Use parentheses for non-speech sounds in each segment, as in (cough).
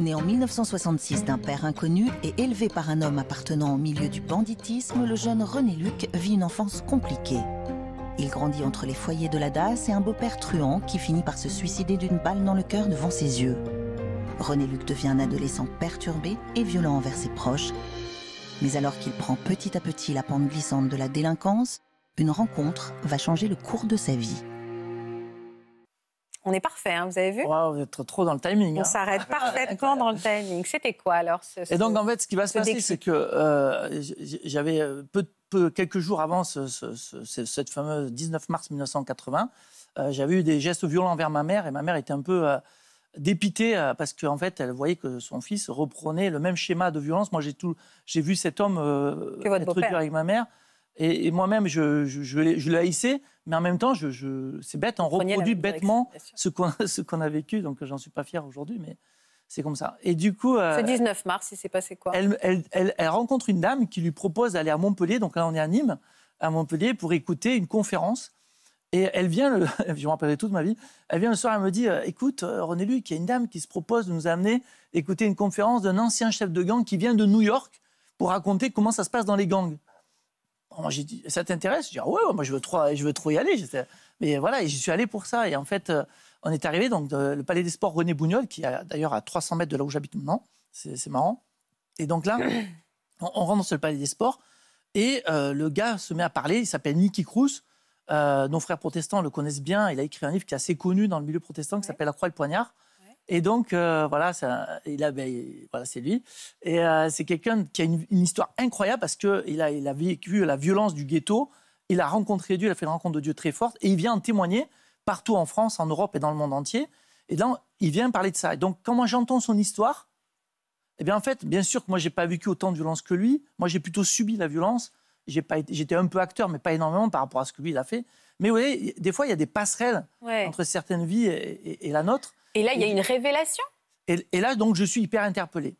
Né en 1966 d'un père inconnu et élevé par un homme appartenant au milieu du banditisme, le jeune René Luc vit une enfance compliquée. Il grandit entre les foyers de la DAS et un beau-père truand qui finit par se suicider d'une balle dans le cœur devant ses yeux. René Luc devient un adolescent perturbé et violent envers ses proches. Mais alors qu'il prend petit à petit la pente glissante de la délinquance, une rencontre va changer le cours de sa vie. On est parfait, hein, vous avez vu On Vous trop dans le timing. On hein. s'arrête (laughs) parfaitement dans le timing. C'était quoi alors ce, Et donc en fait, ce qui va se passer, c'est que euh, j'avais euh, peu, quelques jours avant ce, cette fameuse 19 mars 1980, euh, j'avais eu des gestes violents envers ma mère et ma mère était un peu dépitée parce qu'en fait, elle voyait que son fils reprenait le même schéma de violence. Moi, j'ai vu cet homme être dur avec ma mère. Et, moi-même, je, je, je, l'ai mais en même temps, je, c'est bête, on reproduit bêtement (laughs) ce qu'on a vécu, donc j'en suis pas fier aujourd'hui, mais c'est comme ça. Et du coup. Euh, 19 mars, il s'est passé quoi elle, rencontre une dame qui lui propose d'aller à Montpellier, donc là on est à Nîmes, à Montpellier, pour écouter une conférence. Et elle vient, (laughs) je me rappellerai toute ma vie, elle vient le soir, elle me dit euh, Écoute, euh, René Luc, il y a une dame qui se propose de nous amener écouter une conférence d'un ancien chef de gang qui vient de New York pour raconter comment ça se passe dans les gangs j'ai dit, ça t'intéresse Je dis, ah ouais, moi, je veux trop, je veux trop y aller. Mais voilà, et j'y suis allé pour ça. Et en fait, euh, on est arrivé, donc, le Palais des Sports René Bougnol, qui est d'ailleurs à 300 mètres de là où j'habite maintenant. C'est marrant. Et donc là, (coughs) on, rentre dans ce Palais des Sports. Et euh, le gars se met à parler. Il s'appelle Nicky Cruz. Euh, nos frères protestants le connaissent bien. Il a écrit un livre qui est assez connu dans le milieu protestant qui s'appelle La Croix et le Poignard. Et donc, euh, voilà, ça, voilà, c'est lui. Et euh, c'est quelqu'un qui a une, histoire incroyable parce qu'il a, il a vécu la violence du ghetto. Il a rencontré Dieu, il a fait une rencontre de Dieu très forte. Et il vient en témoigner partout en France, en Europe et dans le monde entier. Et là, il vient parler de ça. Et donc, quand moi j'entends son histoire, eh bien, en fait, bien sûr que moi, je n'ai pas vécu autant de violence que lui. Moi, j'ai plutôt subi la violence. J'étais un peu acteur, mais pas énormément par rapport à ce que lui, il a fait. Mais vous voyez, des fois, il y a des passerelles entre certaines vies et la nôtre. Et là, il y a une révélation et, là, donc, je suis hyper interpellé.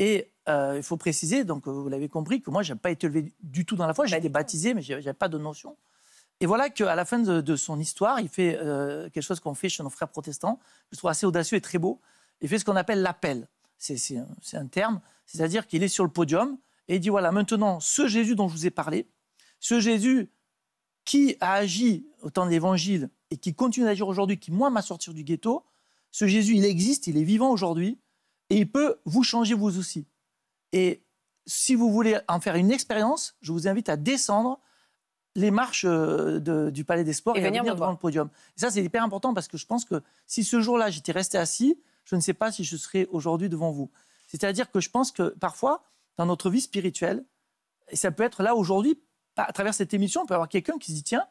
Et euh, il faut préciser, donc, euh, vous l'avez compris, que moi, je n'ai pas été élevé du tout dans la foi. J'ai été baptisé, mais je n'avais pas de notion. Et voilà qu'à la fin de, son histoire, il fait euh, quelque chose qu'on fait chez nos frères protestants, je trouve assez audacieux et très beau. Il fait ce qu'on appelle l'appel. C'est un, un terme, c'est-à-dire qu'il est sur le podium et il dit voilà, maintenant, ce Jésus dont je vous ai parlé, ce Jésus qui a agi au temps de l'Évangile et qui continue d'agir aujourd'hui, qui, moi, m'a sorti du ghetto, ce Jésus, il existe, il est vivant aujourd'hui, et il peut vous changer vous aussi. Et si vous voulez en faire une expérience, je vous invite à descendre les marches euh, du Palais des Sports et, venir à venir devant le podium. Et ça, c'est hyper important parce que je pense que si ce jour-là, j'étais resté assis, je ne sais pas si je serais aujourd'hui devant vous. C'est-à-dire que je pense que parfois, dans notre vie spirituelle, et ça peut être là aujourd'hui, à travers cette émission, on peut avoir quelqu'un qui se dit, tiens,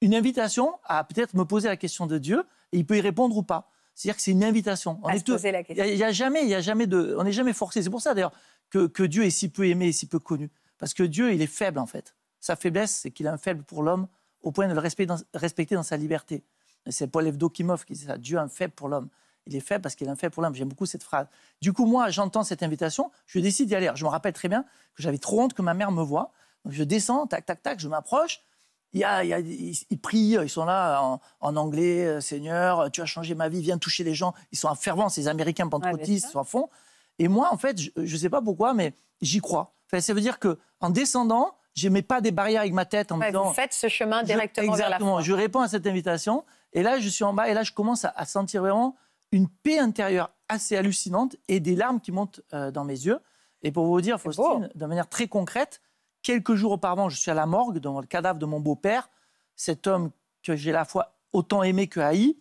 une invitation à peut-être me poser la question de Dieu, et il peut y répondre ou pas. C'est-à-dire que c'est une invitation. On est Il a, jamais, il a jamais de, on n'est jamais forcé. C'est pour ça d'ailleurs que, Dieu est si peu aimé et si peu connu, parce que Dieu, il est faible en fait. Sa faiblesse, c'est qu'il est un faible pour l'homme au point de le respecter dans, sa liberté. C'est Paul Evdokimov qui dit ça. Dieu est un faible pour l'homme. Il est faible parce qu'il est un faible pour l'homme. J'aime beaucoup cette phrase. Du coup, moi, j'entends cette invitation, je décide d'y aller. Je me rappelle très bien que j'avais trop honte que ma mère me voie. Donc je descends, tac, tac, tac, je m'approche. Il ils, prient, ils sont là en, anglais, euh, Seigneur, tu as changé ma vie, viens toucher les gens. Ils sont fervents, ces Américains pentecôtistes, ils sont à fond. Et moi, en fait, je ne sais pas pourquoi, mais j'y crois. ça veut dire que en descendant, je ne mets pas des barrières avec ma tête en me disant. Vous faites ce chemin directement vers la Exactement, je réponds à cette invitation. Et là, je suis en bas et là, je commence à, sentir vraiment une paix intérieure assez hallucinante et des larmes qui montent euh, dans mes yeux. Et pour vous dire, Faustine, de manière très concrète, Quelques jours auparavant, je suis à la morgue devant le cadavre de mon beau-père, cet homme que j'ai à la fois autant aimé que haï.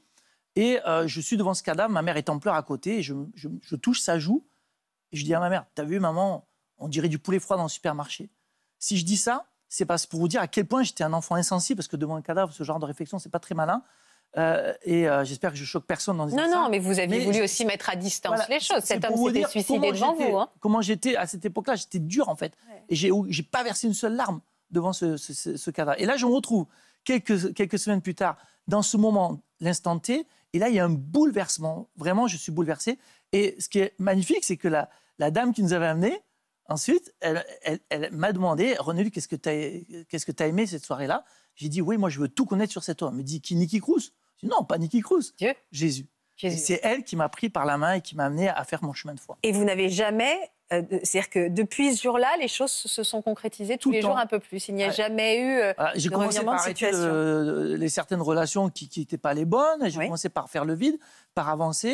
Et euh, je suis devant ce cadavre, ma mère est en pleurs à côté, et je, touche sa joue, et je dis à ma mère, t'as vu maman, on dirait du poulet froid dans le supermarché. Si je dis ça, c'est pour vous dire à quel point j'étais un enfant insensible, parce que devant un cadavre, ce genre de réflexion, c'est pas très malin. Euh, et euh, j'espère que je choque personne en disant non, Non, non, mais vous aviez voulu aussi mettre à distance les choses. Cet homme s'était suicidé devant vous. Hein. Comment j'étais à cette époque-là J'étais dur en fait. Et j'ai n'ai pas versé une seule larme devant ce, ce, cadavre. Et là, je me retrouve quelques, semaines plus tard dans ce moment, l'instant T. Et là, il y a un bouleversement. Vraiment, je suis bouleversé. Et ce qui est magnifique, c'est que la, dame qui nous avait amenés, ensuite, elle, m'a demandé René, qu'est-ce que tu as, aimé cette soirée-là J'ai dit Oui, moi, je veux tout connaître sur cet homme. Elle me dit Qui Nicky Cruz non, pas Nicky Cruz, Jésus. C'est elle qui m'a pris par la main et qui m'a amené à faire mon chemin de foi. Et vous n'avez jamais euh, C'est-à-dire que depuis ce jour-là, les choses se sont concrétisées tous les jours un peu plus. Il n'y a jamais eu euh, ah, J'ai commencé par euh, les certaines relations qui n'étaient pas les bonnes. J'ai commencé par faire le vide, par avancer.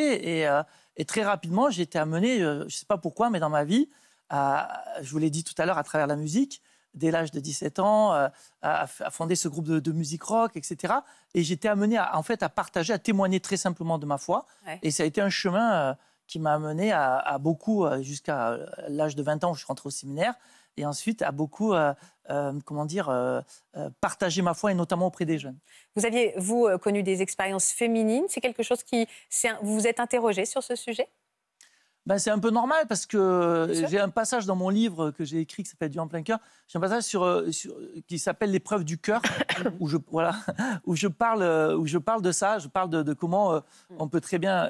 Et, très rapidement, j'ai été amené, je ne sais pas pourquoi, mais dans ma vie, je vous l'ai dit tout à l'heure à travers la musique, dès l'âge de 17 ans, euh, à, fonder ce groupe de, musique rock, etc. Et j'étais amené à, en fait, à partager, à témoigner très simplement de ma foi. Et ça a été un chemin euh, qui m'a amené à, beaucoup, euh, jusqu'à l'âge de 20 ans où je suis rentré au séminaire, et ensuite à beaucoup, comment dire, partager ma foi, et notamment auprès des jeunes. Vous aviez, vous, connu des expériences féminines C'est quelque chose qui... vous vous êtes interrogé sur ce sujet bah, c'est un peu normal parce que j'ai un passage dans mon livre que j'ai écrit qui s'appelle Dieu en plein cœur. J'ai un passage sur, euh, qui s'appelle L'épreuve du cœur, (laughs) où, je, voilà, (laughs) où, je parle, euh, où je parle de ça, je parle de, comment euh, mm. on peut très bien.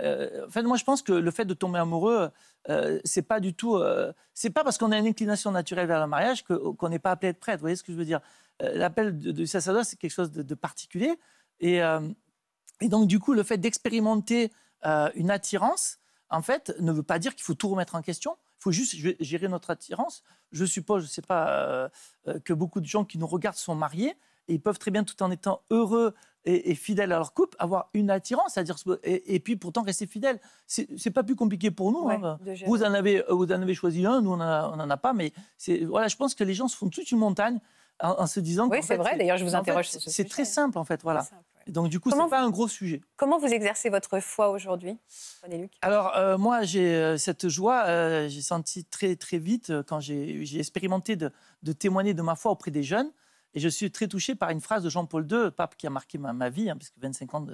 en fait, moi, je pense que le fait de tomber amoureux, ce c'est pas du tout. c'est pas parce qu'on a une inclination naturelle vers le mariage qu'on n'est pas appelé à être prêtre. Vous voyez ce que je veux dire L'appel du sacerdoce, c'est quelque chose de, de particulier. Et, et, donc, du coup, le fait d'expérimenter une attirance, en fait, ne veut pas dire qu'il faut tout remettre en question. Il faut juste gérer notre attirance. Je suppose, je ne sais pas, euh, euh, que beaucoup de gens qui nous regardent sont mariés et ils peuvent très bien, tout en étant heureux et, fidèles à leur couple, avoir une attirance, à dire et, puis pourtant rester fidèles. n'est pas plus compliqué pour nous. Hein. Vous en avez, vous en avez choisi un, nous on n'en a pas, mais voilà, je pense que les gens se font toute une montagne en, se disant. Oui, c'est vrai. D'ailleurs, je vous interroge. C'est ce très simple en fait, voilà. Donc du coup, c'est pas un gros sujet. Comment vous exercez votre foi aujourd'hui, René Luc Alors euh, moi, j'ai euh, cette joie, euh, j'ai senti très très vite quand j'ai expérimenté de, témoigner de ma foi auprès des jeunes, et je suis très touché par une phrase de Jean-Paul II, pape qui a marqué ma, vie, parce hein, puisque 25 ans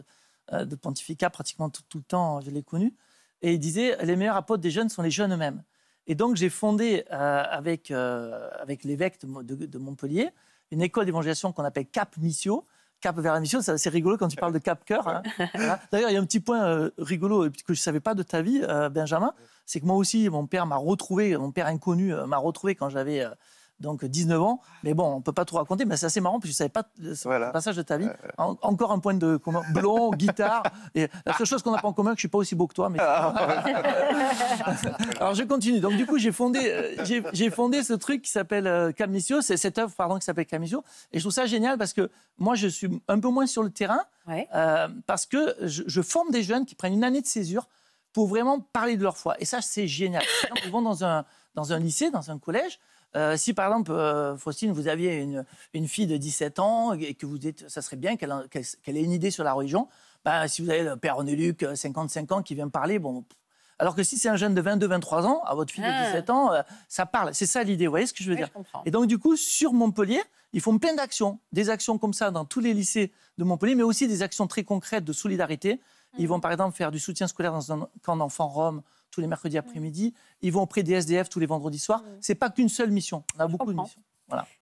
de, pontificat, pratiquement tout, le temps, je l'ai connu, et il disait les meilleurs apôtres des jeunes sont les jeunes eux-mêmes. Et donc j'ai fondé avec avec l'évêque de, de, Montpellier une école d'évangélisation qu'on appelle Cap Missio cap vers la mission. C'est rigolo quand tu parles de cap cœur. Hein. (laughs) D'ailleurs, il y a un petit point euh, rigolo que je ne savais pas de ta vie, euh, Benjamin. C'est que moi aussi, mon père m'a retrouvé, mon père inconnu euh, m'a retrouvé quand j'avais donc 19 ans. Mais bon, on peut pas trop raconter, mais c'est assez marrant, puisque je savais pas le euh, passage de ta vie. Euh, euh. encore un point de commun. Blond, (laughs) guitare. Et la seule chose qu'on n'a pas en commun, que je suis pas aussi beau que toi. Mais... Ah, (laughs) Alors je continue. Donc du coup, j'ai fondé, ce truc qui s'appelle Camisio, c'est cette œuvre pardon qui s'appelle Camisio, et je trouve ça génial parce que moi je suis un peu moins sur le terrain parce que je, forme des jeunes qui prennent une année de césure pour vraiment parler de leur foi. Et ça c'est génial. ils vont dans un lycée, dans un collège, euh, si par exemple, euh, Faustine, vous aviez une, fille de 17 ans et que vous ça serait bien qu'elle ait une idée sur la religion, bah, si vous avez le père René-Luc, 55 euh, ans, qui vient parler, bon. Alors que si c'est un jeune de 22-23 ans, à votre fille de 17 ah. ans, ça parle. C'est ça l'idée, vous voyez ce que je veux dire Et donc, du coup, sur Montpellier, ils font plein d'actions, des actions comme ça dans tous les lycées de Montpellier, mais aussi des actions très concrètes de solidarité. Ils mmh. vont par exemple faire du soutien scolaire dans un camp d'enfants roms tous les mercredis après-midi. Ils vont auprès des SDF tous les vendredis soirs. C'est pas qu'une seule mission. On a beaucoup de missions. Voilà.